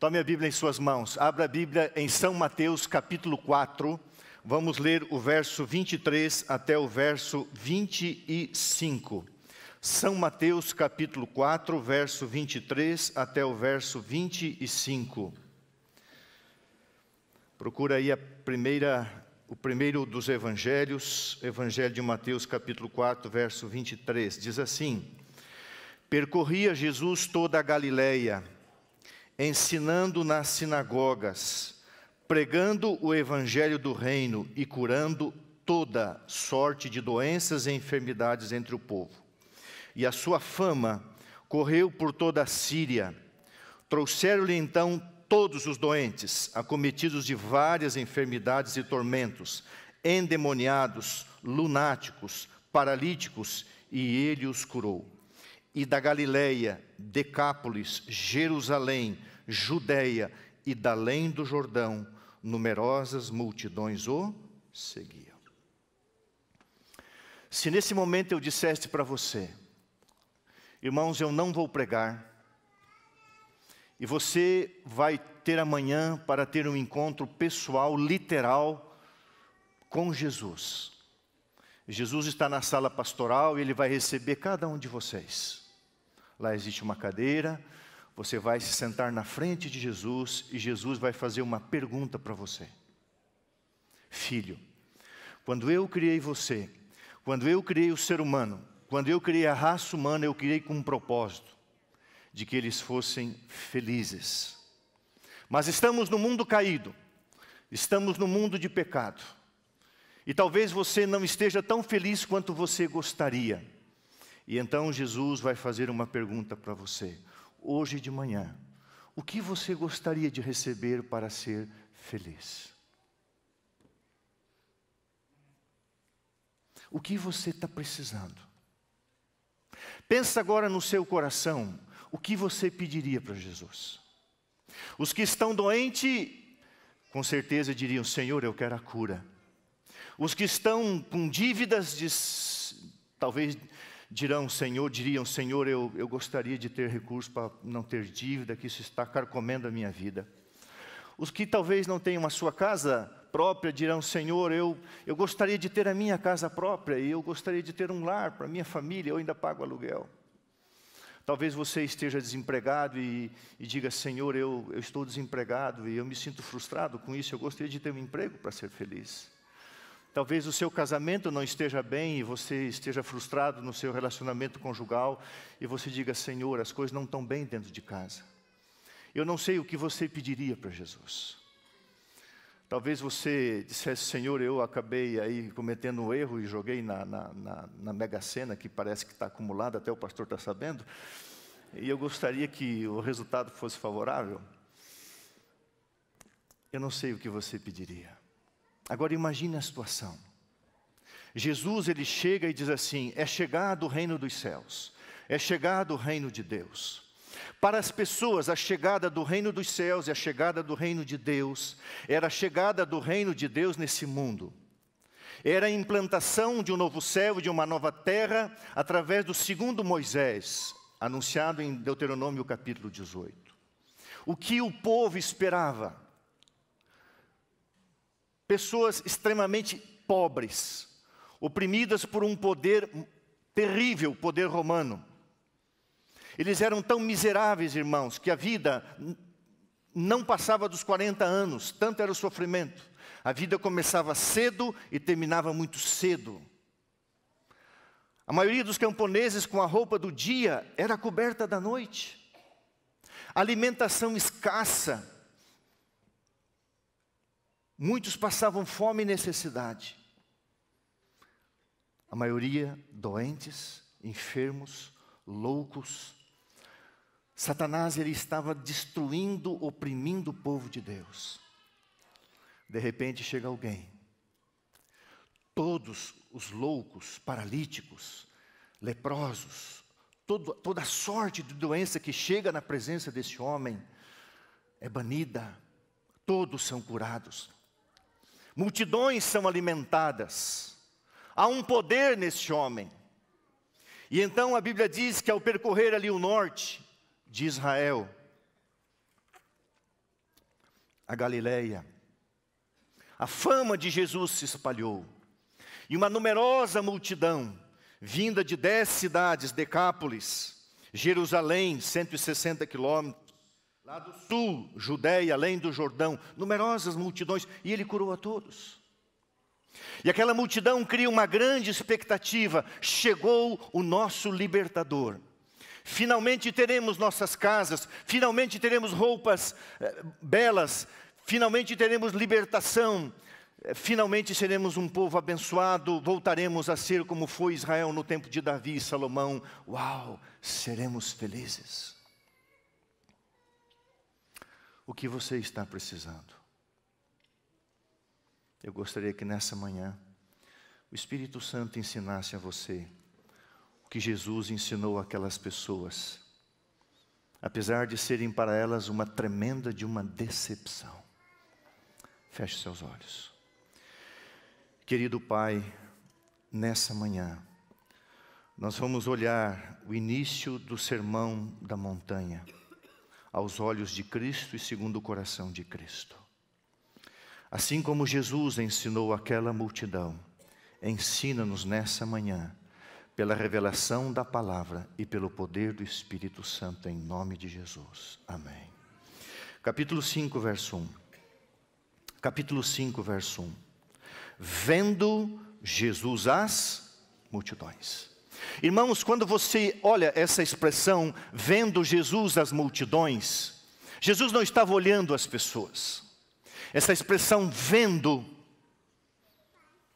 Tome a Bíblia em suas mãos. Abra a Bíblia em São Mateus, capítulo 4. Vamos ler o verso 23 até o verso 25. São Mateus, capítulo 4, verso 23 até o verso 25. Procura aí a primeira, o primeiro dos evangelhos, Evangelho de Mateus, capítulo 4, verso 23. Diz assim: Percorria Jesus toda a Galileia, ensinando nas sinagogas, pregando o evangelho do reino e curando toda sorte de doenças e enfermidades entre o povo. E a sua fama correu por toda a Síria. Trouxeram-lhe então todos os doentes, acometidos de várias enfermidades e tormentos, endemoniados, lunáticos, paralíticos, e ele os curou e da Galileia, Decápolis, Jerusalém, Judéia e dalém além do Jordão, numerosas multidões o seguiam. Se nesse momento eu dissesse para você, irmãos, eu não vou pregar, e você vai ter amanhã para ter um encontro pessoal, literal, com Jesus. Jesus está na sala pastoral e ele vai receber cada um de vocês. Lá existe uma cadeira, você vai se sentar na frente de Jesus e Jesus vai fazer uma pergunta para você. Filho, quando eu criei você, quando eu criei o ser humano, quando eu criei a raça humana, eu criei com um propósito de que eles fossem felizes. Mas estamos no mundo caído, estamos no mundo de pecado. E talvez você não esteja tão feliz quanto você gostaria. E então Jesus vai fazer uma pergunta para você. Hoje de manhã, o que você gostaria de receber para ser feliz? O que você está precisando? Pensa agora no seu coração, o que você pediria para Jesus? Os que estão doentes, com certeza diriam: Senhor, eu quero a cura. Os que estão com dívidas, diz, talvez dirão, Senhor, diriam, Senhor, eu, eu gostaria de ter recurso para não ter dívida, que isso está carcomendo a minha vida. Os que talvez não tenham a sua casa própria dirão, Senhor, eu, eu gostaria de ter a minha casa própria e eu gostaria de ter um lar para minha família, eu ainda pago aluguel. Talvez você esteja desempregado e, e diga, Senhor, eu, eu estou desempregado e eu me sinto frustrado com isso, eu gostaria de ter um emprego para ser feliz. Talvez o seu casamento não esteja bem e você esteja frustrado no seu relacionamento conjugal e você diga: Senhor, as coisas não estão bem dentro de casa. Eu não sei o que você pediria para Jesus. Talvez você dissesse: Senhor, eu acabei aí cometendo um erro e joguei na, na, na, na mega sena que parece que está acumulada, até o pastor está sabendo, e eu gostaria que o resultado fosse favorável. Eu não sei o que você pediria. Agora imagine a situação. Jesus ele chega e diz assim: é chegado o reino dos céus, é chegado o reino de Deus. Para as pessoas, a chegada do reino dos céus e a chegada do reino de Deus era a chegada do reino de Deus nesse mundo. Era a implantação de um novo céu e de uma nova terra através do segundo Moisés, anunciado em Deuteronômio capítulo 18. O que o povo esperava pessoas extremamente pobres, oprimidas por um poder terrível, poder romano. Eles eram tão miseráveis, irmãos, que a vida não passava dos 40 anos, tanto era o sofrimento. A vida começava cedo e terminava muito cedo. A maioria dos camponeses, com a roupa do dia, era coberta da noite. Alimentação escassa, Muitos passavam fome e necessidade. A maioria doentes, enfermos, loucos. Satanás ele estava destruindo, oprimindo o povo de Deus. De repente chega alguém. Todos os loucos, paralíticos, leprosos, todo, toda sorte de doença que chega na presença desse homem é banida. Todos são curados multidões são alimentadas. Há um poder neste homem. E então a Bíblia diz que ao percorrer ali o norte de Israel, a Galileia, a fama de Jesus se espalhou. E uma numerosa multidão, vinda de dez cidades, Decápolis, Jerusalém, 160 quilômetros, lá do sul, Judéia, além do Jordão, numerosas multidões, e ele curou a todos. E aquela multidão cria uma grande expectativa: chegou o nosso libertador. Finalmente teremos nossas casas, finalmente teremos roupas eh, belas, finalmente teremos libertação, eh, finalmente seremos um povo abençoado, voltaremos a ser como foi Israel no tempo de Davi e Salomão. Uau, seremos felizes o que você está precisando. Eu gostaria que nessa manhã o Espírito Santo ensinasse a você o que Jesus ensinou àquelas pessoas, apesar de serem para elas uma tremenda de uma decepção. Feche seus olhos. Querido Pai, nessa manhã, nós vamos olhar o início do Sermão da Montanha aos olhos de Cristo e segundo o coração de Cristo. Assim como Jesus ensinou aquela multidão, ensina-nos nessa manhã, pela revelação da palavra e pelo poder do Espírito Santo, em nome de Jesus. Amém. Capítulo 5, verso 1. Capítulo 5, verso 1. Vendo Jesus as multidões. Irmãos, quando você olha essa expressão, vendo Jesus as multidões, Jesus não estava olhando as pessoas. Essa expressão vendo,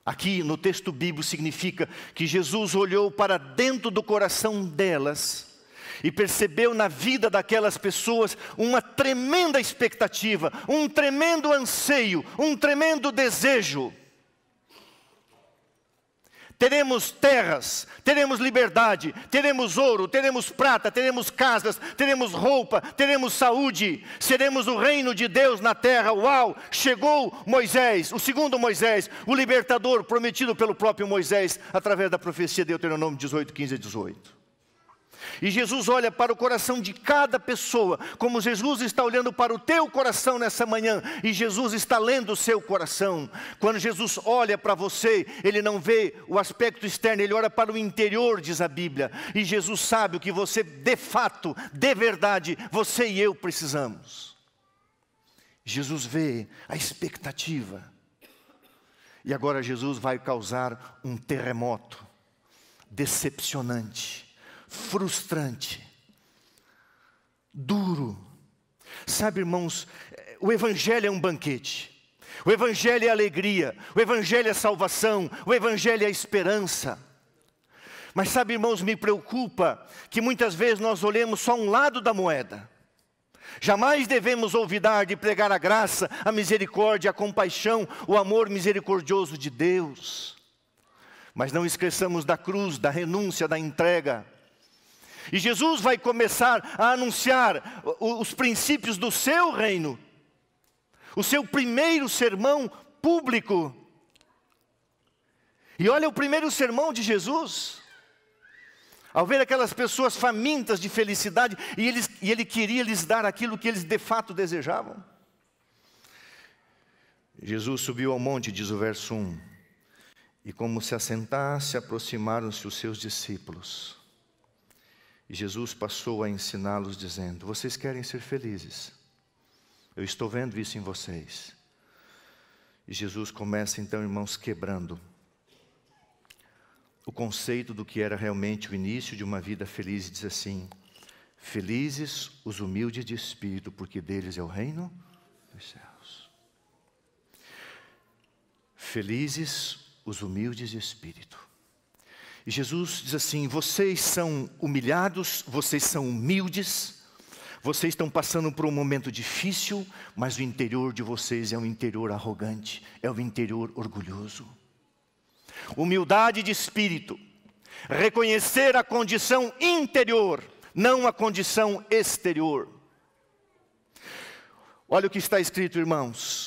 aqui no texto bíblico, significa que Jesus olhou para dentro do coração delas e percebeu na vida daquelas pessoas uma tremenda expectativa, um tremendo anseio, um tremendo desejo. Teremos terras, teremos liberdade, teremos ouro, teremos prata, teremos casas, teremos roupa, teremos saúde, seremos o reino de Deus na terra. Uau! Chegou Moisés, o segundo Moisés, o libertador prometido pelo próprio Moisés, através da profecia de Deuteronômio 18, 15 e 18. E Jesus olha para o coração de cada pessoa, como Jesus está olhando para o teu coração nessa manhã, e Jesus está lendo o seu coração. Quando Jesus olha para você, ele não vê o aspecto externo, ele olha para o interior, diz a Bíblia. E Jesus sabe o que você, de fato, de verdade, você e eu precisamos. Jesus vê a expectativa. E agora Jesus vai causar um terremoto decepcionante frustrante, duro. Sabe, irmãos, o Evangelho é um banquete. O Evangelho é alegria, o Evangelho é salvação, o Evangelho é esperança. Mas sabe, irmãos, me preocupa que muitas vezes nós olhemos só um lado da moeda. Jamais devemos olvidar de pregar a graça, a misericórdia, a compaixão, o amor misericordioso de Deus. Mas não esqueçamos da cruz, da renúncia, da entrega. E Jesus vai começar a anunciar os princípios do seu reino. O seu primeiro sermão público. E olha o primeiro sermão de Jesus. Ao ver aquelas pessoas famintas de felicidade, e, eles, e ele queria lhes dar aquilo que eles de fato desejavam. Jesus subiu ao monte, diz o verso 1, e como se assentasse, aproximaram-se os seus discípulos. E Jesus passou a ensiná-los, dizendo: Vocês querem ser felizes. Eu estou vendo isso em vocês. E Jesus começa então, irmãos, quebrando o conceito do que era realmente o início de uma vida feliz e diz assim: Felizes os humildes de espírito, porque deles é o reino dos céus. Felizes os humildes de espírito. Jesus diz assim: vocês são humilhados, vocês são humildes, vocês estão passando por um momento difícil, mas o interior de vocês é um interior arrogante, é um interior orgulhoso. Humildade de espírito, reconhecer a condição interior, não a condição exterior. Olha o que está escrito, irmãos.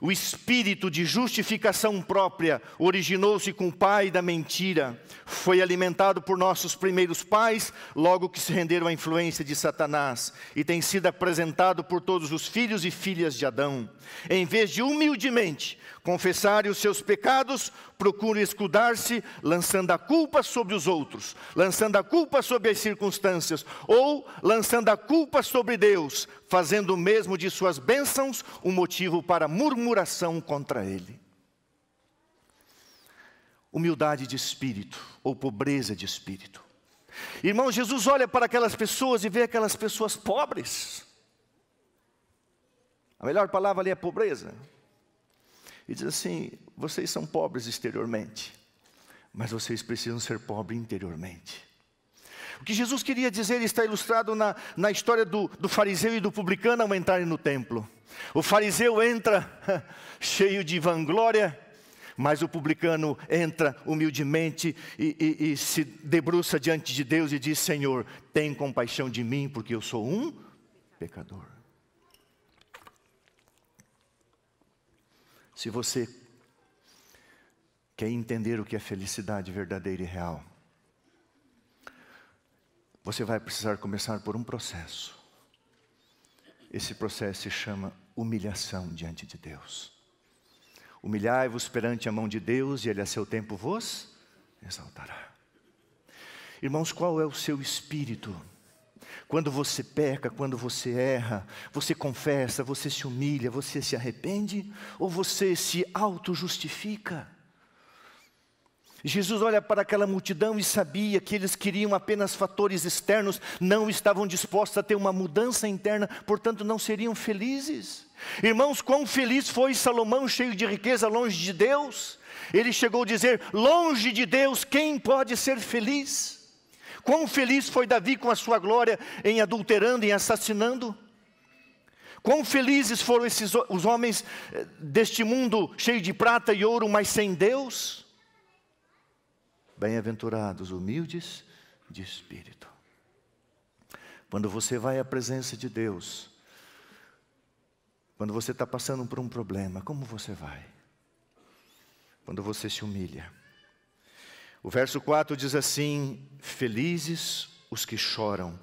O espírito de justificação própria originou-se com o pai da mentira, foi alimentado por nossos primeiros pais, logo que se renderam à influência de Satanás, e tem sido apresentado por todos os filhos e filhas de Adão. Em vez de humildemente confessarem os seus pecados, procurem escudar-se, lançando a culpa sobre os outros, lançando a culpa sobre as circunstâncias, ou lançando a culpa sobre Deus, fazendo mesmo de suas bênçãos um motivo para murmuração contra Ele. Humildade de espírito, ou pobreza de espírito. Irmão, Jesus olha para aquelas pessoas e vê aquelas pessoas pobres. A melhor palavra ali é pobreza e diz assim: vocês são pobres exteriormente, mas vocês precisam ser pobres interiormente. O que Jesus queria dizer está ilustrado na, na história do, do fariseu e do publicano ao entrarem no templo. O fariseu entra cheio de vanglória, mas o publicano entra humildemente e, e, e, se debruça diante de Deus e diz: Senhor, tem compaixão de mim, porque eu sou um pecador. Se você quer entender o que é felicidade verdadeira e real, você vai precisar começar por um processo. Esse processo se chama humilhação diante de Deus. Humilhai-vos perante a mão de Deus e Ele a seu tempo vos exaltará. Irmãos, qual é o seu espírito? Quando você peca, quando você erra, você confessa, você se humilha, você se arrepende ou você se auto-justifica? Jesus olha para aquela multidão e sabia que eles queriam apenas fatores externos, não estavam dispostos a ter uma mudança interna, portanto não seriam felizes. Irmãos, quão feliz foi Salomão, cheio de riqueza, longe de Deus? Ele chegou a dizer: longe de Deus, quem pode ser feliz? Quão feliz foi Davi com a sua glória em adulterando, em assassinando? Quão felizes foram esses os homens eh, deste mundo cheio de prata e ouro, mas sem Deus? Bem-aventurados, humildes de espírito. Quando você vai à presença de Deus, quando você está passando por um problema, como você vai? Quando você se humilha. O verso 4 diz assim: Felizes os que choram,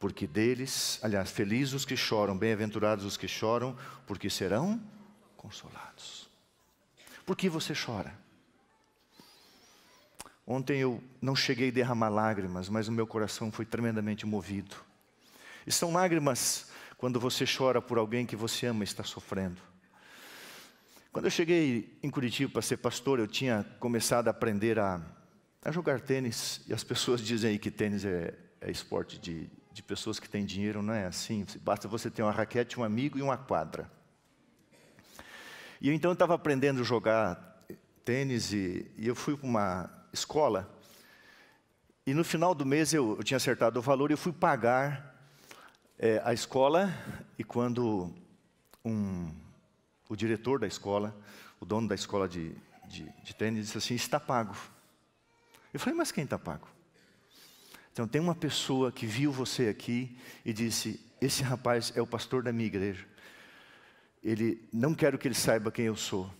porque deles, aliás, felizes os que choram, bem-aventurados os que choram, porque serão consolados. Por que você chora? Ontem eu não cheguei a derramar lágrimas, mas o meu coração foi tremendamente movido. E são lágrimas quando você chora por alguém que você ama e está sofrendo. Quando eu cheguei em Curitiba para ser pastor, eu tinha começado a aprender a é jogar tênis. E as pessoas dizem aí que tênis é, é esporte de, de pessoas que têm dinheiro, não é assim. Basta você ter uma raquete, um amigo e uma quadra. E eu, então eu estava aprendendo a jogar tênis e, e eu fui para uma escola. E no final do mês eu, eu tinha acertado o valor e eu fui pagar é, a escola. E quando um, o diretor da escola, o dono da escola de, de, de tênis, disse assim: está pago. Eu falei, mas quem está pago? Então tem uma pessoa que viu você aqui e disse: Esse rapaz é o pastor da minha igreja. Ele não quero que ele saiba quem eu sou.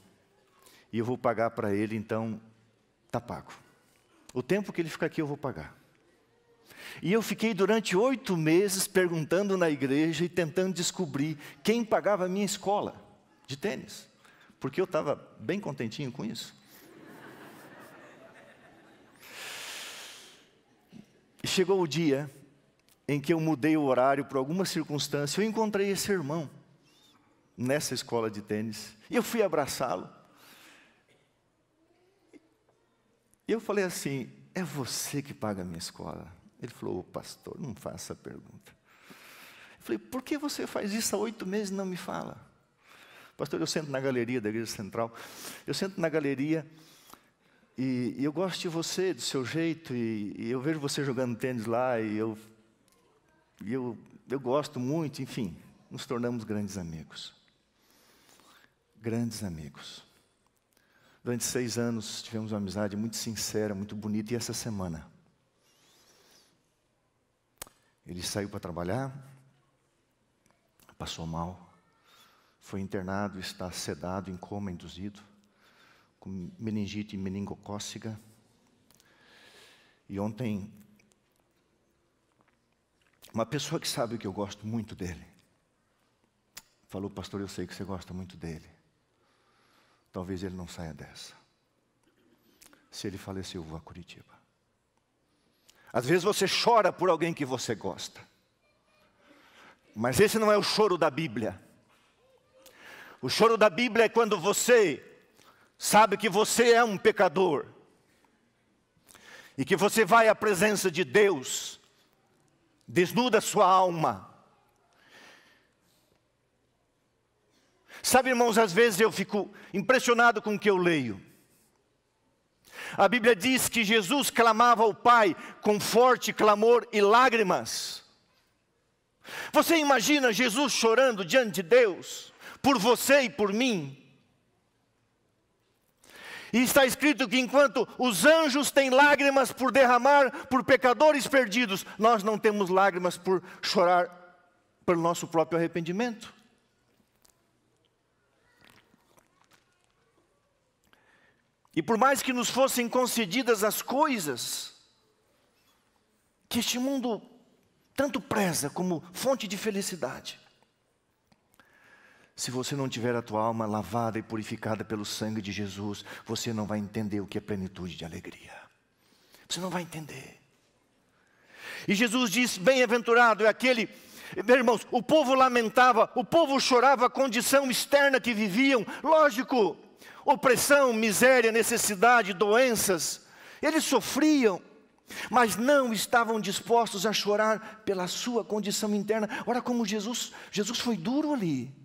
E eu vou pagar para ele, então está pago. O tempo que ele ficar aqui eu vou pagar. E eu fiquei durante oito meses perguntando na igreja e tentando descobrir quem pagava a minha escola de tênis. Porque eu estava bem contentinho com isso. chegou o dia em que eu mudei o horário por alguma circunstância, eu encontrei esse irmão nessa escola de tênis e eu fui abraçá-lo. E eu falei assim: É você que paga a minha escola? Ele falou: oh, Pastor, não faça essa pergunta. Eu falei: Por que você faz isso há oito meses e não me fala? Pastor, eu sento na galeria da Igreja Central, eu sento na galeria e, e eu gosto de você, do seu jeito, e, e eu vejo você jogando tênis lá, e eu, e eu, eu gosto muito, enfim, nos tornamos grandes amigos. Grandes amigos. Durante seis anos tivemos uma amizade muito sincera, muito bonita, e essa semana. Ele saiu para trabalhar, passou mal, foi internado, está sedado, em coma induzido com meningite meningocócica. E ontem, uma pessoa que sabe que eu gosto muito dele, falou, pastor, eu sei que você gosta muito dele. Talvez ele não saia dessa. Se ele falecer, eu vou a Curitiba. Às vezes você chora por alguém que você gosta. Mas esse não é o choro da Bíblia. O choro da Bíblia é quando você sabe que você é um pecador e que você vai à presença de Deus, desnuda sua alma. Sabe, irmãos, às vezes eu fico impressionado com o que eu leio. A Bíblia diz que Jesus clamava ao Pai com forte clamor e lágrimas. Você imagina Jesus chorando diante de Deus, por você e por mim? E está escrito que enquanto os anjos têm lágrimas por derramar por pecadores perdidos, nós não temos lágrimas por chorar pelo nosso próprio arrependimento. E por mais que nos fossem concedidas as coisas que este mundo tanto preza como fonte de felicidade, se você não tiver a tua alma lavada e purificada pelo sangue de Jesus, você não vai entender o que é plenitude de alegria. Você não vai entender. E Jesus diz: Bem-aventurado é aquele meus irmãos, o povo lamentava, o povo chorava a condição externa que viviam, lógico, opressão, miséria, necessidade, doenças, eles sofriam, mas não estavam dispostos a chorar pela sua condição interna. Olha como Jesus, Jesus foi duro ali.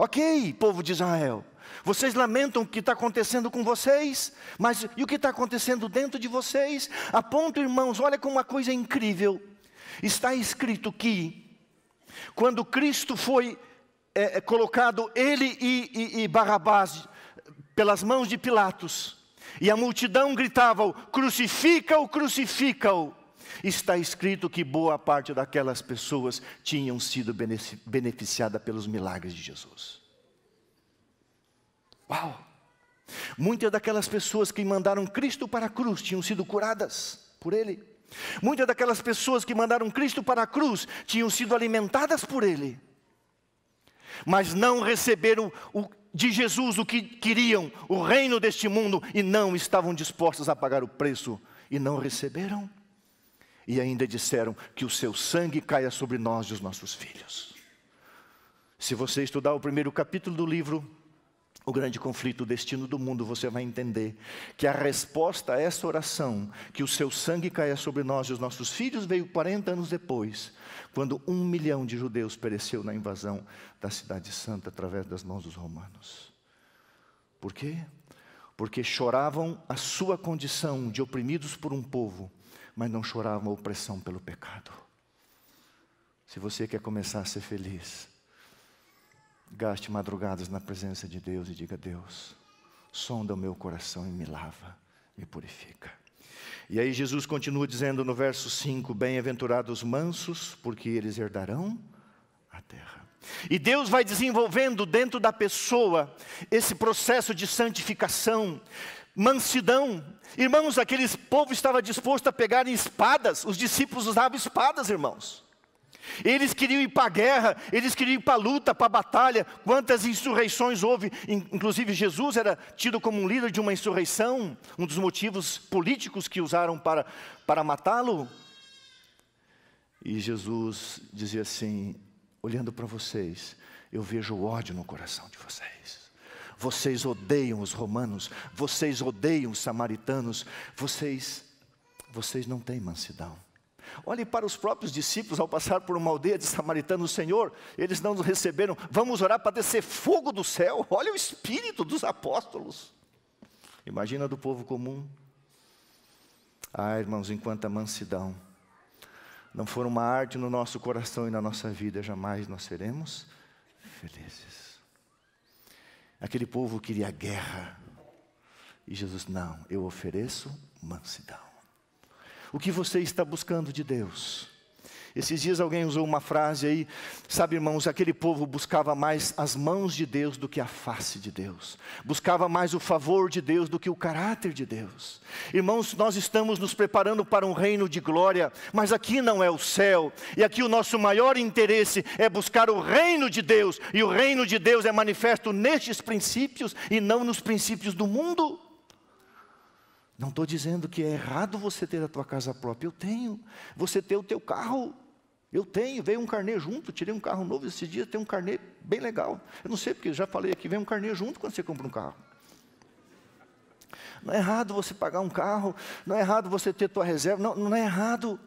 Ok, povo de Israel, vocês lamentam o que está acontecendo com vocês, mas e o que está acontecendo dentro de vocês? A ponto, irmãos, olha como uma coisa incrível. Está escrito que, quando Cristo foi é, é, colocado, ele e, e, e Barrabás, pelas mãos de Pilatos, e a multidão gritava: crucifica-o, crucifica-o está escrito que boa parte daquelas pessoas tinham sido beneficiada pelos milagres de Jesus. Uau! Muitas daquelas pessoas que mandaram Cristo para a cruz tinham sido curadas por Ele. Muitas daquelas pessoas que mandaram Cristo para a cruz tinham sido alimentadas por Ele. Mas não receberam o, de Jesus o que queriam, o reino deste mundo, e não estavam dispostos a pagar o preço, e não receberam e ainda disseram que o seu sangue caia sobre nós e os nossos filhos. Se você estudar o primeiro capítulo do livro, O Grande Conflito, o Destino do Mundo, você vai entender que a resposta a essa oração, que o seu sangue caia sobre nós e os nossos filhos, veio 40 anos depois, quando um milhão de judeus pereceu na invasão da Cidade Santa através das mãos dos romanos. Por quê? Porque choravam a sua condição de oprimidos por um povo mas não choravam a opressão pelo pecado. Se você quer começar a ser feliz, gaste madrugadas na presença de Deus e diga: Deus, sonda o meu coração e me lava, me purifica. E aí Jesus continua dizendo no verso 5: Bem-aventurados mansos, porque eles herdarão a terra. E Deus vai desenvolvendo dentro da pessoa esse processo de santificação, mansidão. Irmãos, aquele povo estava disposto a pegar espadas, os discípulos usavam espadas, irmãos. Eles queriam ir para a guerra, eles queriam ir para a luta, para a batalha. Quantas insurreições houve? Inclusive, Jesus era tido como um líder de uma insurreição, um dos motivos políticos que usaram para, para matá-lo. E Jesus dizia assim: olhando para vocês, eu vejo ódio no coração de vocês vocês odeiam os romanos, vocês odeiam os samaritanos, vocês, vocês não têm mansidão. Olhe para os próprios discípulos ao passar por uma aldeia de samaritanos, Senhor, eles não nos receberam, vamos orar para descer fogo do céu. Olha o espírito dos apóstolos. Imagina do povo comum. Ah, irmãos, enquanto a mansidão não for uma arte no nosso coração e na nossa vida, jamais nós seremos felizes. Aquele povo queria guerra. E Jesus, não, eu ofereço mansidão. O que você está buscando de Deus? Esses dias alguém usou uma frase aí, sabe, irmãos, aquele povo buscava mais as mãos de Deus do que a face de Deus, buscava mais o favor de Deus do que o caráter de Deus. Irmãos, nós estamos nos preparando para um reino de glória, mas aqui não é o céu, e aqui o nosso maior interesse é buscar o reino de Deus, e o reino de Deus é manifesto nestes princípios e não nos princípios do mundo. Não estou dizendo que é errado você ter a tua casa própria, eu tenho. Você ter o teu carro, eu tenho, veio um carnê junto, tirei um carro novo esses dias, tem um carnê bem legal. Eu não sei porque já falei aqui, vem um carnê junto quando você compra um carro. Não é errado você pagar um carro, não é errado você ter tua reserva, não, não é errado.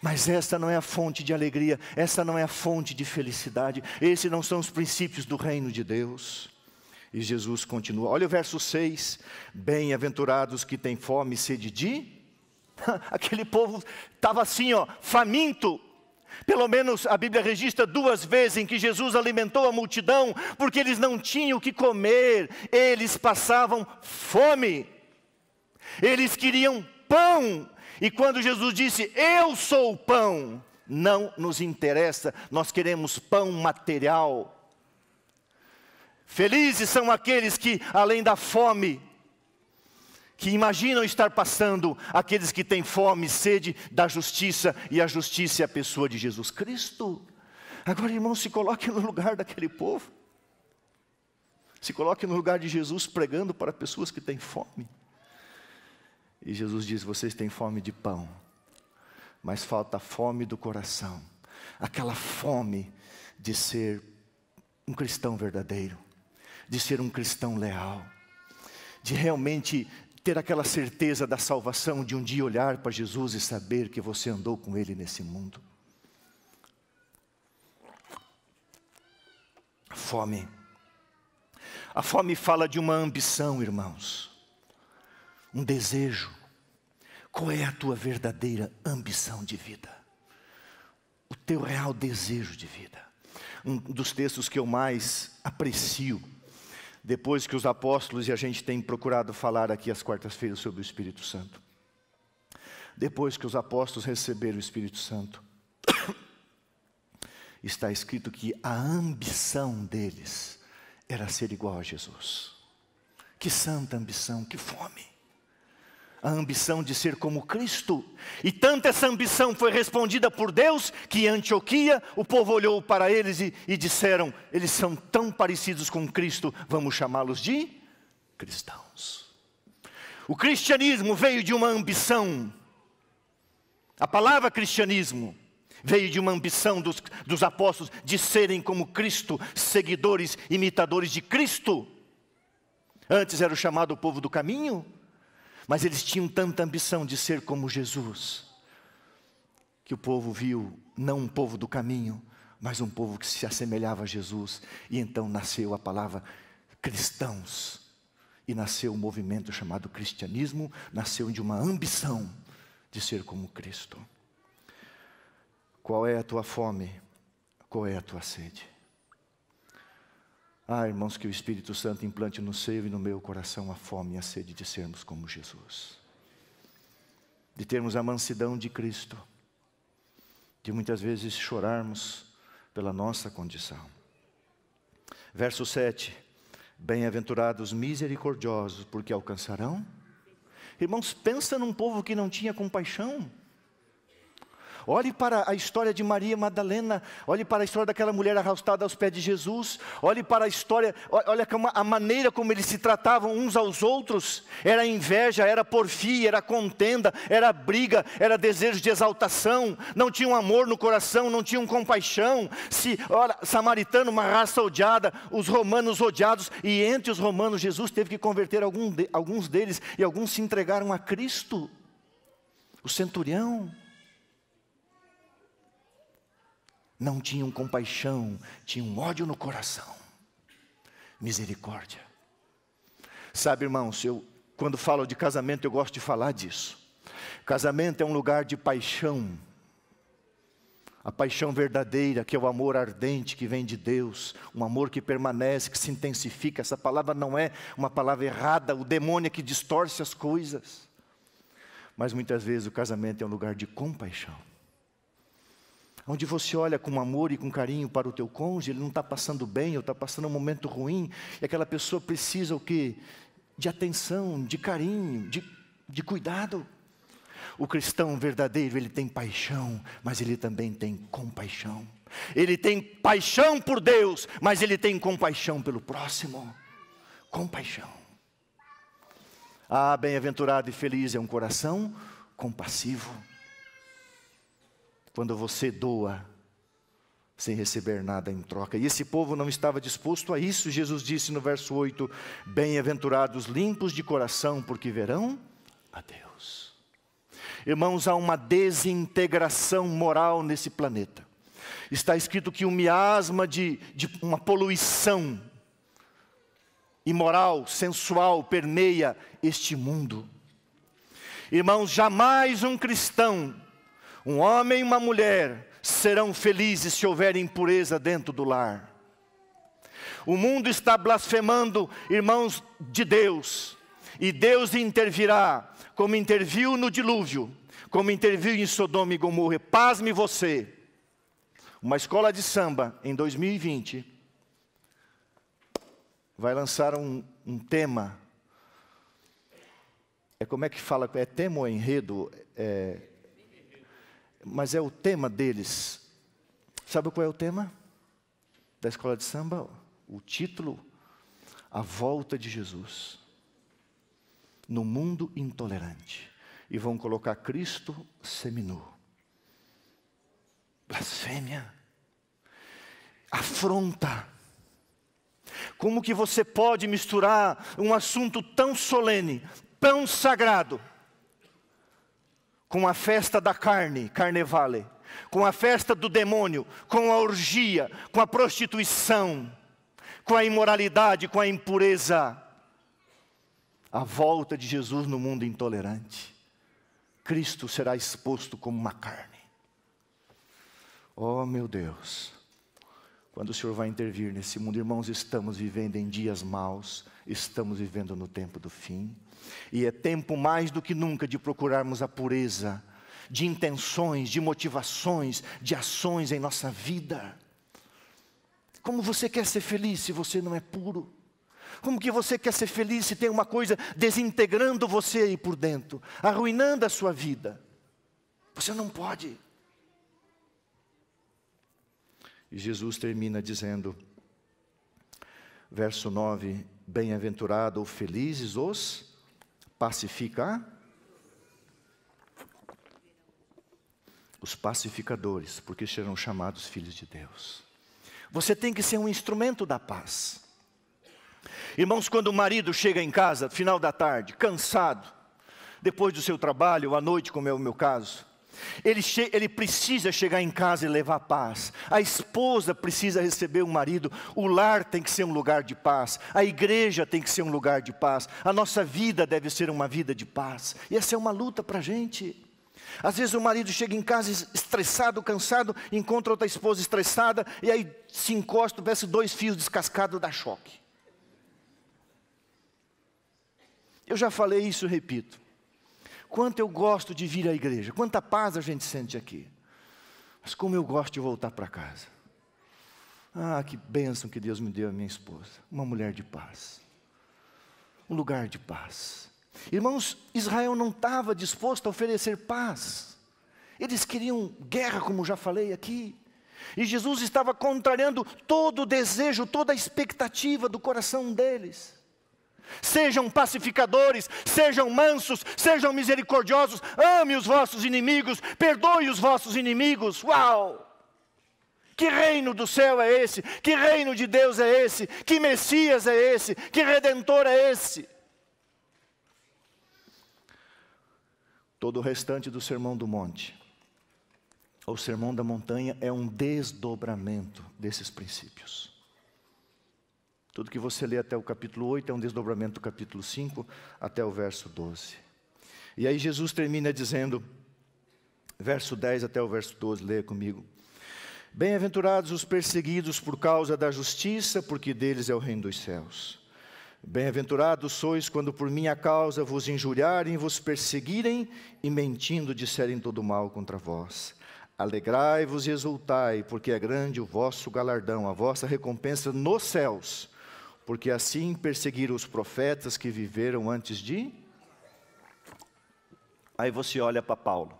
Mas esta não é a fonte de alegria, esta não é a fonte de felicidade, esses não são os princípios do reino de Deus. E Jesus continua, olha o verso 6: Bem-aventurados que têm fome e sede de. Aquele povo estava assim, ó, faminto, pelo menos a Bíblia registra duas vezes em que Jesus alimentou a multidão, porque eles não tinham o que comer, eles passavam fome, eles queriam pão, e quando Jesus disse: Eu sou o pão, não nos interessa, nós queremos pão material. Felizes são aqueles que, além da fome, que imaginam estar passando aqueles que têm fome e sede da justiça, e a justiça é a pessoa de Jesus Cristo. Agora, irmão, se coloque no lugar daquele povo. Se coloque no lugar de Jesus pregando para pessoas que têm fome. E Jesus diz: Vocês têm fome de pão, mas falta fome do coração, aquela fome de ser um cristão verdadeiro, de ser um cristão leal, de realmente ter aquela certeza da salvação, de um dia olhar para Jesus e saber que você andou com Ele nesse mundo. A fome. A fome fala de uma ambição, irmãos, um desejo. Qual é a tua verdadeira ambição de vida? O teu real desejo de vida. Um dos textos que eu mais aprecio depois que os apóstolos e a gente tem procurado falar aqui às quartas-feiras sobre o Espírito Santo. Depois que os apóstolos receberam o Espírito Santo, está escrito que a ambição deles era ser igual a Jesus. Que santa ambição, que fome a ambição de ser como Cristo. E tanta essa ambição foi respondida por Deus que em Antioquia o povo olhou para eles e, e disseram: Eles são tão parecidos com Cristo, vamos chamá-los de cristãos. O cristianismo veio de uma ambição. A palavra cristianismo veio de uma ambição dos, dos apóstolos de serem como Cristo, seguidores, imitadores de Cristo. Antes era o chamado povo do caminho, mas eles tinham tanta ambição de ser como Jesus, que o povo viu não um povo do caminho, mas um povo que se assemelhava a Jesus. E então nasceu a palavra cristãos. E nasceu o um movimento chamado cristianismo, nasceu de uma ambição de ser como Cristo. Qual é a tua fome? Qual é a tua sede? Ah, irmãos, que o Espírito Santo implante no seu e no meu coração a fome e a sede de sermos como Jesus, de termos a mansidão de Cristo, de muitas vezes chorarmos pela nossa condição. Verso 7: Bem-aventurados misericordiosos, porque alcançarão. Irmãos, pensa num povo que não tinha compaixão. Olhe para a história de Maria Madalena, olhe para a história daquela mulher arrastada aos pés de Jesus, olhe para a história, olha a maneira como eles se tratavam uns aos outros. Era inveja, era porfia, era contenda, era briga, era desejo de exaltação, não tinham amor no coração, não tinham compaixão. Se, olha, samaritano, uma raça odiada, os romanos odiados, e entre os romanos Jesus teve que converter algum de, alguns deles e alguns se entregaram a Cristo. O centurião, não tinham compaixão, tinham ódio no coração. Misericórdia. Sabe, irmãos, eu, quando falo de casamento, eu gosto de falar disso. Casamento é um lugar de paixão. A paixão verdadeira, que é o amor ardente que vem de Deus, um amor que permanece, que se intensifica. Essa palavra não é uma palavra errada, o demônio é que distorce as coisas. Mas muitas vezes o casamento é um lugar de compaixão onde você olha com amor e com carinho para o teu cônjuge, ele não está passando bem ou está passando um momento ruim, e aquela pessoa precisa o quê? De atenção, de carinho, de, de cuidado. O cristão verdadeiro, ele tem paixão, mas ele também tem compaixão. Ele tem paixão por Deus, mas ele tem compaixão pelo próximo. Compaixão. Ah, bem-aventurado e feliz é um coração compassivo quando você doa sem receber nada em troca. E esse povo não estava disposto a isso. Jesus disse no verso 8: Bem-aventurados limpos de coração, porque verão a Deus. Irmãos, há uma desintegração moral nesse planeta. Está escrito que um miasma de, de uma poluição imoral, sensual, permeia este mundo. Irmãos, jamais um cristão um homem e uma mulher serão felizes se houver impureza dentro do lar. O mundo está blasfemando, irmãos de Deus, e Deus intervirá, como interviu no dilúvio, como interviu em Sodoma e Gomorra. Pasme você. Uma escola de samba, em 2020, vai lançar um, um tema. É como é que fala? É tema ou enredo? É, mas é o tema deles. Sabe qual é o tema da escola de samba? O título: A Volta de Jesus no mundo intolerante. E vão colocar Cristo seminu. Blasfêmia. Afronta. Como que você pode misturar um assunto tão solene, tão sagrado? com a festa da carne, carnevale, com a festa do demônio, com a orgia, com a prostituição, com a imoralidade, com a impureza. A volta de Jesus no mundo intolerante. Cristo será exposto como uma carne. Oh, meu Deus. Quando o Senhor vai intervir nesse mundo, irmãos, estamos vivendo em dias maus, estamos vivendo no tempo do fim. E é tempo mais do que nunca de procurarmos a pureza de intenções, de motivações, de ações em nossa vida. Como você quer ser feliz se você não é puro? Como que você quer ser feliz se tem uma coisa desintegrando você aí por dentro, arruinando a sua vida? Você não pode. E Jesus termina dizendo, verso 9: Bem-aventurado ou felizes os pacificar os pacificadores, porque serão chamados filhos de Deus. Você tem que ser um instrumento da paz. Irmãos, quando o marido chega em casa, final da tarde, cansado, depois do seu trabalho, à noite, como é o meu caso, ele, ele, precisa chegar em casa e levar paz. A esposa precisa receber um marido. O lar tem que ser um lugar de paz. A igreja tem que ser um lugar de paz. A nossa vida deve ser uma vida de paz. E essa é uma luta para a gente. Às vezes o marido chega em casa estressado, cansado, encontra outra esposa estressada e aí se encosta, veste dois fios descascados, dá choque. Eu já falei isso, repito. Quanto eu gosto de vir à igreja, quanta paz a gente sente aqui. Mas como eu gosto de voltar para casa. Ah, que bênção que Deus me deu a minha esposa, uma mulher de paz, um lugar de paz. Irmãos, Israel não estava disposto a oferecer paz. Eles queriam guerra, como já falei aqui. E Jesus estava contrariando todo o desejo, toda a expectativa do coração deles. Sejam pacificadores, sejam mansos, sejam misericordiosos, ame os vossos inimigos, perdoe os vossos inimigos. Uau! Que reino do céu é esse? Que reino de Deus é esse? Que Messias é esse? Que redentor é esse? Todo o restante do Sermão do Monte, ou Sermão da Montanha, é um desdobramento desses princípios. Tudo que você lê até o capítulo 8 é um desdobramento do capítulo 5 até o verso 12. E aí Jesus termina dizendo, verso 10 até o verso 12, leia comigo. Bem-aventurados os perseguidos por causa da justiça, porque deles é o reino dos céus. Bem-aventurados sois quando por minha causa vos injuriarem, vos perseguirem e mentindo disserem todo mal contra vós. Alegrai-vos e exultai, porque é grande o vosso galardão, a vossa recompensa nos céus porque assim perseguiram os profetas que viveram antes de. Aí você olha para Paulo.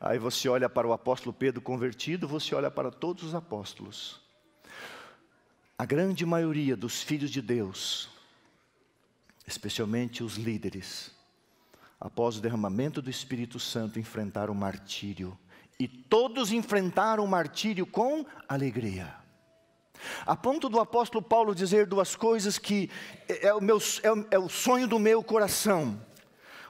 Aí você olha para o apóstolo Pedro convertido, você olha para todos os apóstolos. A grande maioria dos filhos de Deus, especialmente os líderes, após o derramamento do Espírito Santo, enfrentaram o martírio. E todos enfrentaram o martírio com alegria. A ponto do apóstolo Paulo dizer duas coisas que é, é o, meu, é, é o sonho do meu coração.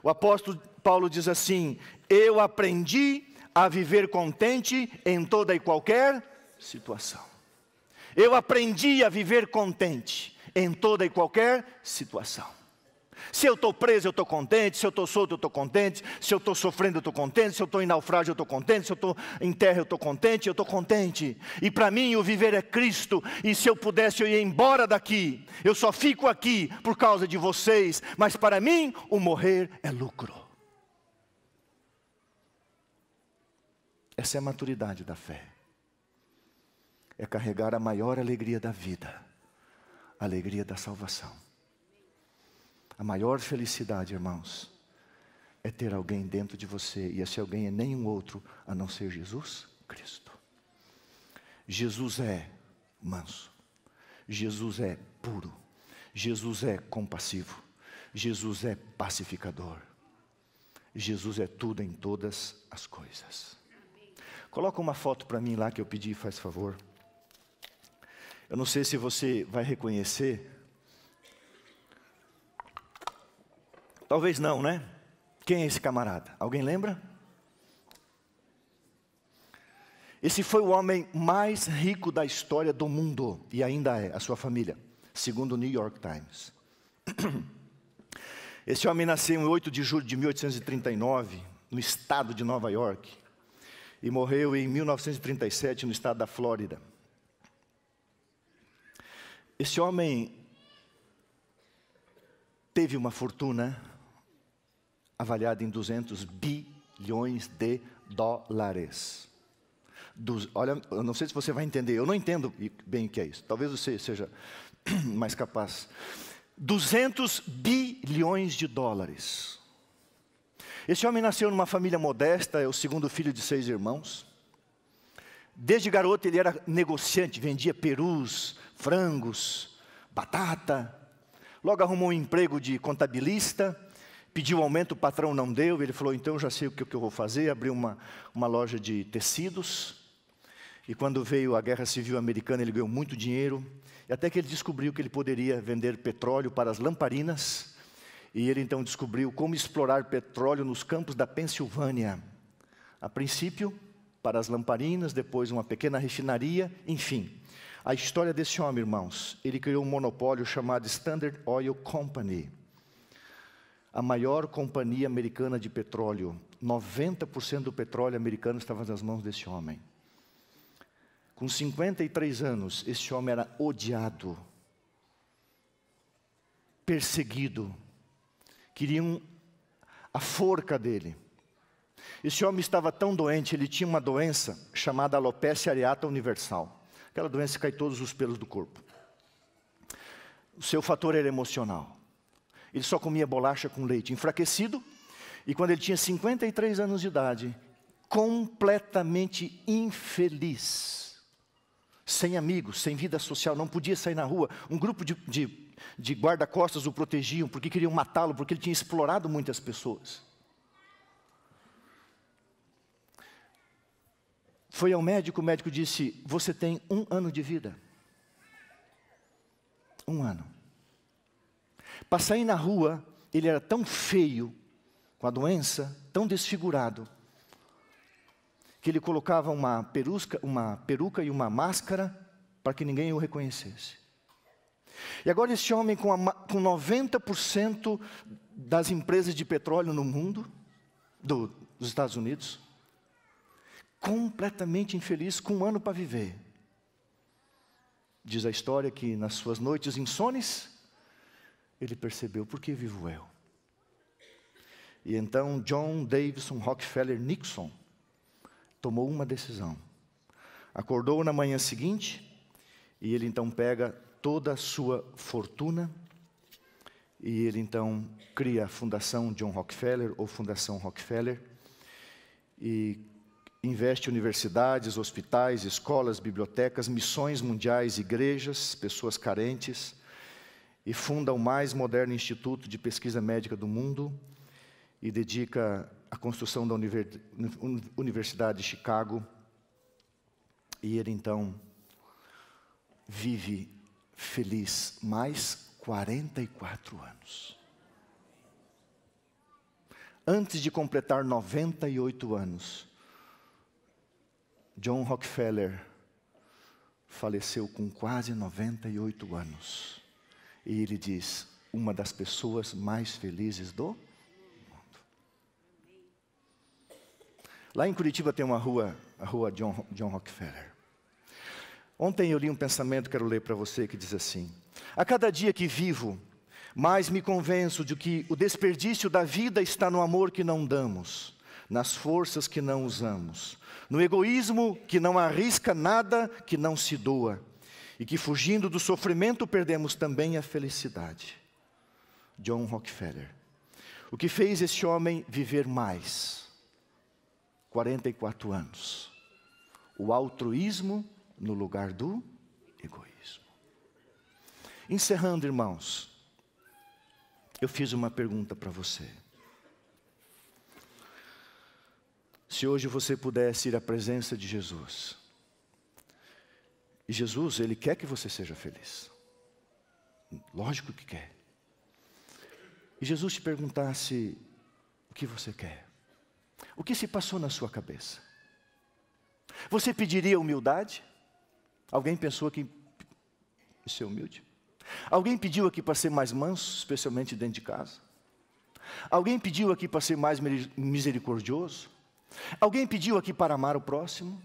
O apóstolo Paulo diz assim: Eu aprendi a viver contente em toda e qualquer situação. Eu aprendi a viver contente em toda e qualquer situação. Se eu estou preso, eu estou contente. Se eu estou solto, eu estou contente. Se eu estou sofrendo, eu estou contente. Se eu estou em naufrágio, eu estou contente. Se eu estou em terra, eu estou contente. Eu estou contente. E para mim, o viver é Cristo. E se eu pudesse, eu ia embora daqui. Eu só fico aqui por causa de vocês. Mas para mim, o morrer é lucro. Essa é a maturidade da fé. É carregar a maior alegria da vida, a alegria da salvação. A maior felicidade, irmãos, é ter alguém dentro de você, e esse alguém é nenhum outro a não ser Jesus Cristo. Jesus é manso, Jesus é puro, Jesus é compassivo, Jesus é pacificador, Jesus é tudo em todas as coisas. Coloca uma foto para mim lá que eu pedi, faz favor. Eu não sei se você vai reconhecer Talvez não, né? Quem é esse camarada? Alguém lembra? Esse foi o homem mais rico da história do mundo e ainda é, a sua família, segundo o New York Times. Esse homem nasceu em 8 de julho de 1839, no estado de Nova York, e morreu em 1937 no estado da Flórida. Esse homem teve uma fortuna avaliada em 200 bilhões de dólares. Dos, olha, eu não sei se você vai entender, eu não entendo bem o que é isso. Talvez você seja mais capaz. 200 bilhões de dólares. Esse homem nasceu numa família modesta, é o segundo filho de seis irmãos. Desde garoto ele era negociante, vendia perus, frangos, batata. Logo arrumou um emprego de contabilista Pediu aumento, o patrão não deu. Ele falou: então já sei o que, eu vou fazer. Abriu uma, uma loja de tecidos. E quando veio a guerra civil americana, ele ganhou muito dinheiro. E até que ele descobriu que ele poderia vender petróleo para as lamparinas. E ele então descobriu como explorar petróleo nos campos da Pensilvânia. A princípio, para as lamparinas, depois uma pequena refinaria, enfim. A história desse homem, irmãos, ele criou um monopólio chamado Standard Oil Company a maior companhia americana de petróleo. 90% do petróleo americano estava nas mãos desse homem. Com 53 anos, esse homem era odiado, perseguido, queriam a forca dele. Esse homem estava tão doente, ele tinha uma doença chamada alopecia areata universal. Aquela doença que cai todos os pelos do corpo. O seu fator era emocional. Ele só comia bolacha com leite, enfraquecido. E quando ele tinha 53 anos de idade, completamente infeliz, sem amigos, sem vida social, não podia sair na rua. Um grupo de, de, de guarda-costas o protegiam porque queriam matá-lo, porque ele tinha explorado muitas pessoas. Foi ao médico, o médico disse: Você tem um ano de vida. Um ano. Para sair na rua, ele era tão feio, com a doença, tão desfigurado, que ele colocava uma, perusca, uma peruca e uma máscara para que ninguém o reconhecesse. E agora, esse homem, com, a, com 90% das empresas de petróleo no mundo, do, dos Estados Unidos, completamente infeliz, com um ano para viver. Diz a história que nas suas noites insones, ele percebeu: por que vivo eu? E então John Davidson Rockefeller Nixon tomou uma decisão. Acordou na manhã seguinte e ele então pega toda a sua fortuna e ele então cria a Fundação John Rockefeller ou Fundação Rockefeller e investe em universidades, hospitais, escolas, bibliotecas, missões mundiais, igrejas, pessoas carentes e funda o mais moderno instituto de pesquisa médica do mundo e dedica a construção da Universidade de Chicago. E ele então vive feliz mais 44 anos. Antes de completar 98 anos, John Rockefeller faleceu com quase 98 anos. E ele diz: uma das pessoas mais felizes do mundo. Lá em Curitiba tem uma rua, a rua John, John Rockefeller. Ontem eu li um pensamento, quero ler para você, que diz assim: A cada dia que vivo, mais me convenço de que o desperdício da vida está no amor que não damos, nas forças que não usamos, no egoísmo que não arrisca nada que não se doa e que fugindo do sofrimento perdemos também a felicidade. John Rockefeller. O que fez esse homem viver mais? 44 anos. O altruísmo no lugar do egoísmo. Encerrando, irmãos, eu fiz uma pergunta para você. Se hoje você pudesse ir à presença de Jesus, e Jesus, ele quer que você seja feliz. Lógico que quer. E Jesus te perguntasse o que você quer. O que se passou na sua cabeça? Você pediria humildade? Alguém pensou que ser humilde? Alguém pediu aqui para ser mais manso, especialmente dentro de casa? Alguém pediu aqui para ser mais misericordioso? Alguém pediu aqui para amar o próximo?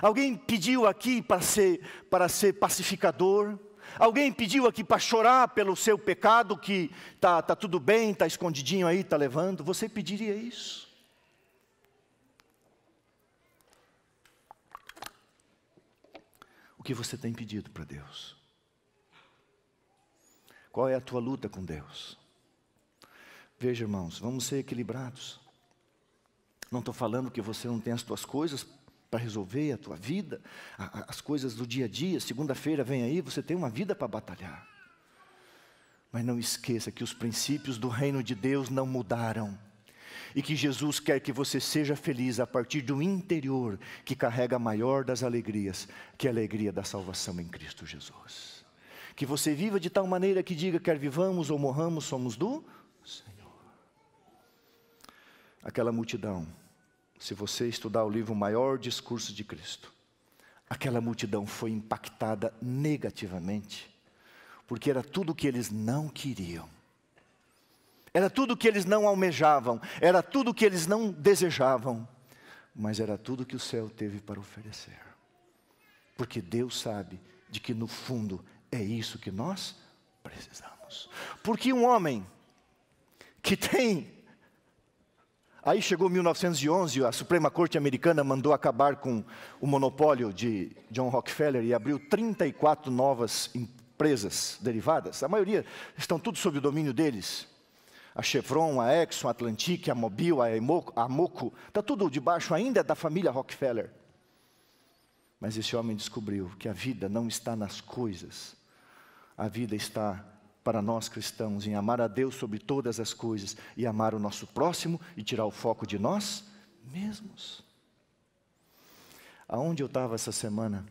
Alguém pediu aqui para ser, para ser pacificador. Alguém pediu aqui para chorar pelo seu pecado que tá, tá tudo bem, tá escondidinho aí, tá levando. Você pediria isso? O que você tem pedido para Deus? Qual é a tua luta com Deus? Veja, irmãos, vamos ser equilibrados. Não estou falando que você não tem as tuas coisas para resolver a tua vida, a, a, as coisas do dia a dia. Segunda-feira vem aí, você tem uma vida para batalhar. Mas não esqueça que os princípios do reino de Deus não mudaram. E que Jesus quer que você seja feliz a partir do interior, que carrega a maior das alegrias, que é a alegria da salvação em Cristo Jesus. Que você viva de tal maneira que diga: quer vivamos ou morramos, somos do Senhor. Aquela multidão se você estudar o livro Maior Discurso de Cristo, aquela multidão foi impactada negativamente, porque era tudo o que eles não queriam. Era tudo o que eles não almejavam, era tudo o que eles não desejavam, mas era tudo que o céu teve para oferecer. Porque Deus sabe de que no fundo é isso que nós precisamos. Porque um homem que tem Aí chegou 1911, a Suprema Corte Americana mandou acabar com o monopólio de John Rockefeller e abriu 34 novas empresas derivadas. A maioria estão tudo sob o domínio deles. A Chevron, a Exxon, a Atlantic, a Mobil, a Amoco, está tudo debaixo ainda da família Rockefeller. Mas esse homem descobriu que a vida não está nas coisas, a vida está para nós cristãos em amar a Deus sobre todas as coisas e amar o nosso próximo e tirar o foco de nós mesmos. Aonde eu estava essa semana?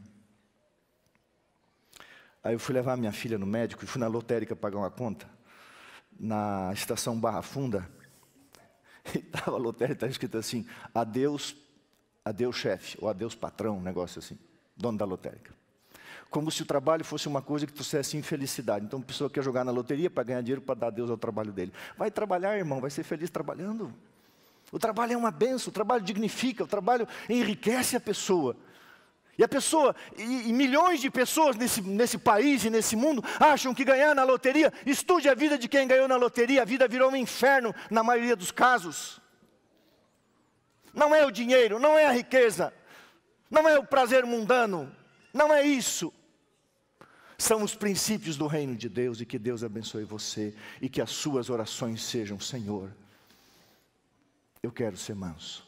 Aí eu fui levar minha filha no médico e fui na lotérica pagar uma conta, na estação Barra Funda. E estava a lotérica, estava escrito assim: adeus, adeus chefe, ou adeus patrão, um negócio assim, dono da lotérica como se o trabalho fosse uma coisa que trouxesse infelicidade. Então, a pessoa quer jogar na loteria para ganhar dinheiro para dar Deus ao trabalho dele. Vai trabalhar, irmão, vai ser feliz trabalhando. O trabalho é uma benção, o trabalho dignifica, o trabalho enriquece a pessoa. E a pessoa, e, e, milhões de pessoas nesse, nesse país e nesse mundo acham que ganhar na loteria, estude a vida de quem ganhou na loteria, a vida virou um inferno na maioria dos casos. Não é o dinheiro, não é a riqueza, não é o prazer mundano, não é isso. São os princípios do reino de Deus e que Deus abençoe você e que as suas orações sejam: Senhor, eu quero ser manso,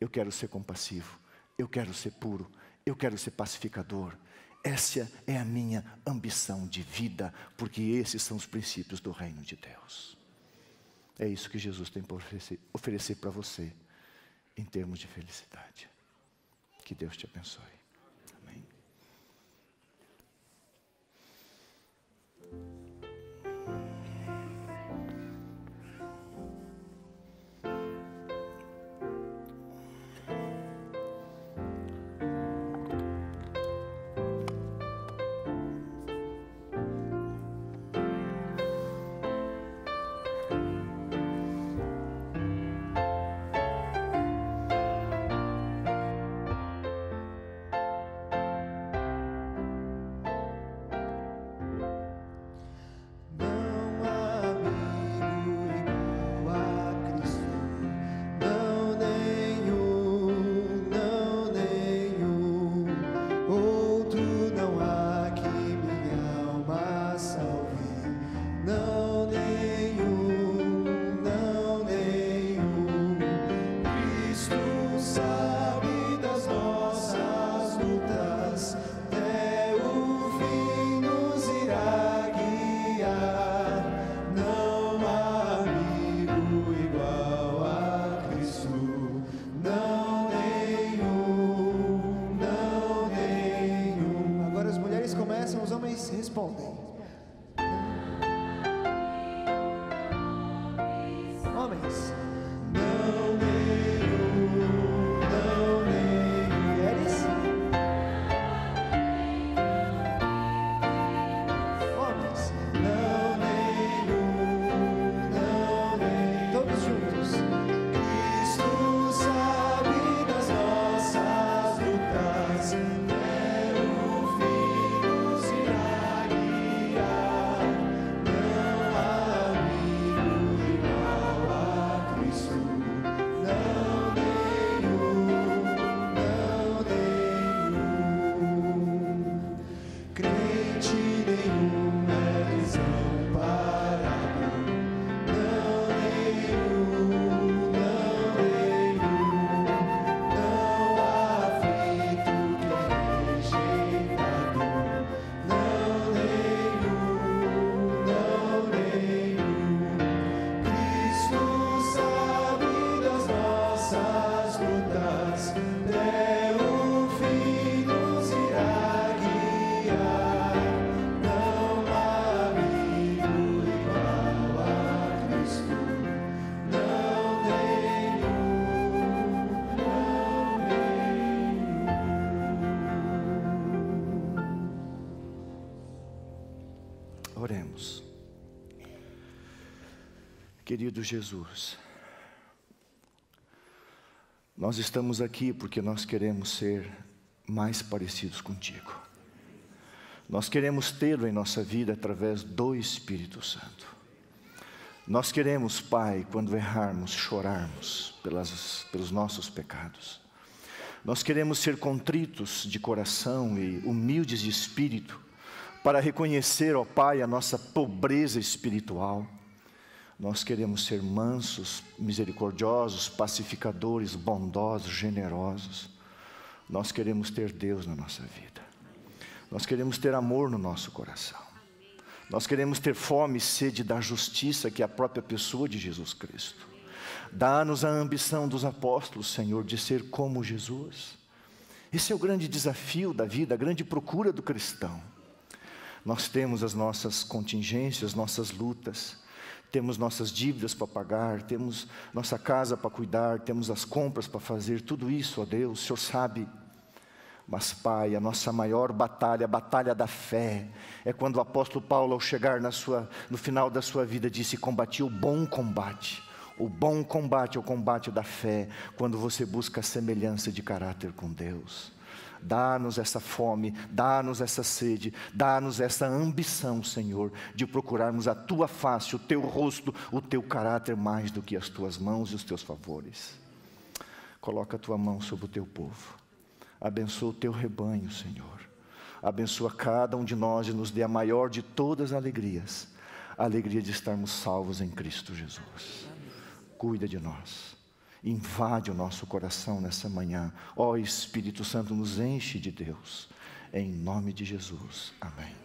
eu quero ser compassivo, eu quero ser puro, eu quero ser pacificador. Essa é a minha ambição de vida, porque esses são os princípios do reino de Deus. É isso que Jesus tem para oferecer, oferecer para você em termos de felicidade. Que Deus te abençoe. querido Jesus, nós estamos aqui porque nós queremos ser mais parecidos contigo. Nós queremos tê-lo em nossa vida através do Espírito Santo. Nós queremos, Pai, quando errarmos, chorarmos pelas, pelos nossos pecados. Nós queremos ser contritos de coração e humildes de espírito para reconhecer, ó Pai, a nossa pobreza espiritual nós queremos ser mansos, misericordiosos, pacificadores, bondosos, generosos. Nós queremos ter Deus na nossa vida. Nós queremos ter amor no nosso coração. Nós queremos ter fome e sede da justiça que é a própria pessoa de Jesus Cristo. Dá-nos a ambição dos apóstolos, Senhor, de ser como Jesus. Esse é o grande desafio da vida, a grande procura do cristão. Nós temos as nossas contingências, nossas lutas temos nossas dívidas para pagar, temos nossa casa para cuidar, temos as compras para fazer, tudo isso, ó Deus, o Senhor sabe. Mas, Pai, a nossa maior batalha, a batalha da fé, é quando o apóstolo Paulo, ao chegar na sua, no final da sua vida, disse: Combati o bom combate. O bom combate é o combate da fé, quando você busca a semelhança de caráter com Deus. Dá-nos essa fome, dá-nos essa sede, dá-nos essa ambição, Senhor, de procurarmos a tua face, o teu rosto, o teu caráter mais do que as tuas mãos e os teus favores. Coloca a tua mão sobre o teu povo. Abençoa o teu rebanho, Senhor. Abençoa cada um de nós e nos dê a maior de todas as alegrias, a alegria de estarmos salvos em Cristo Jesus. Cuida de nós invade o nosso coração nessa manhã. Ó oh, Espírito Santo, nos enche de Deus. Em nome de Jesus. Amém.